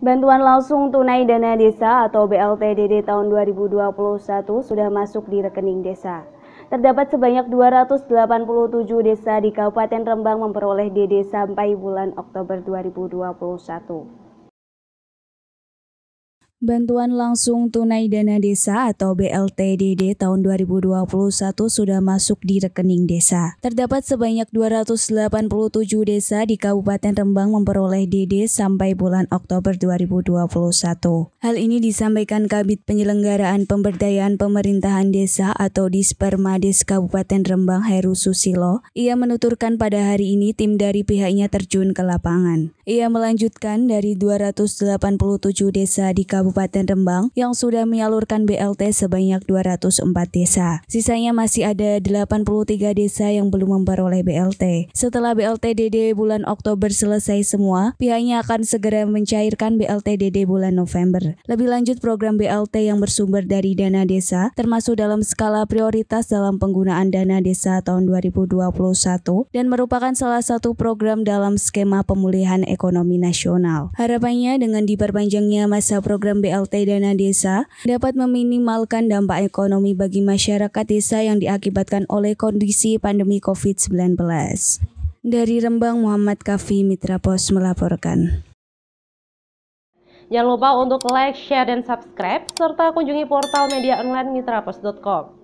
Bantuan langsung tunai dana desa atau BLTDD tahun 2021 sudah masuk di rekening desa. Terdapat sebanyak 287 desa di Kabupaten Rembang memperoleh DD sampai bulan Oktober 2021. Bantuan langsung tunai dana desa atau BLTDD tahun 2021 sudah masuk di rekening desa. Terdapat sebanyak 287 desa di Kabupaten Rembang memperoleh DD sampai bulan Oktober 2021. Hal ini disampaikan Kabit Penyelenggaraan Pemberdayaan Pemerintahan Desa atau Dispermades Kabupaten Rembang Heru Susilo. Ia menuturkan pada hari ini tim dari pihaknya terjun ke lapangan. Ia melanjutkan dari 287 desa di Kabupaten Rembang yang sudah menyalurkan BLT sebanyak 204 desa. Sisanya masih ada 83 desa yang belum memperoleh BLT. Setelah BLT DD bulan Oktober selesai semua, pihaknya akan segera mencairkan BLT DD bulan November. Lebih lanjut program BLT yang bersumber dari dana desa termasuk dalam skala prioritas dalam penggunaan dana desa tahun 2021 dan merupakan salah satu program dalam skema pemulihan ekonomi ekonomi nasional. Harapannya dengan diperpanjangnya masa program BLT Dana Desa dapat meminimalkan dampak ekonomi bagi masyarakat desa yang diakibatkan oleh kondisi pandemi COVID-19. Dari Rembang Muhammad Kafi Mitra Pos melaporkan. Jangan lupa untuk like, share, dan subscribe, serta kunjungi portal media online mitrapos.com.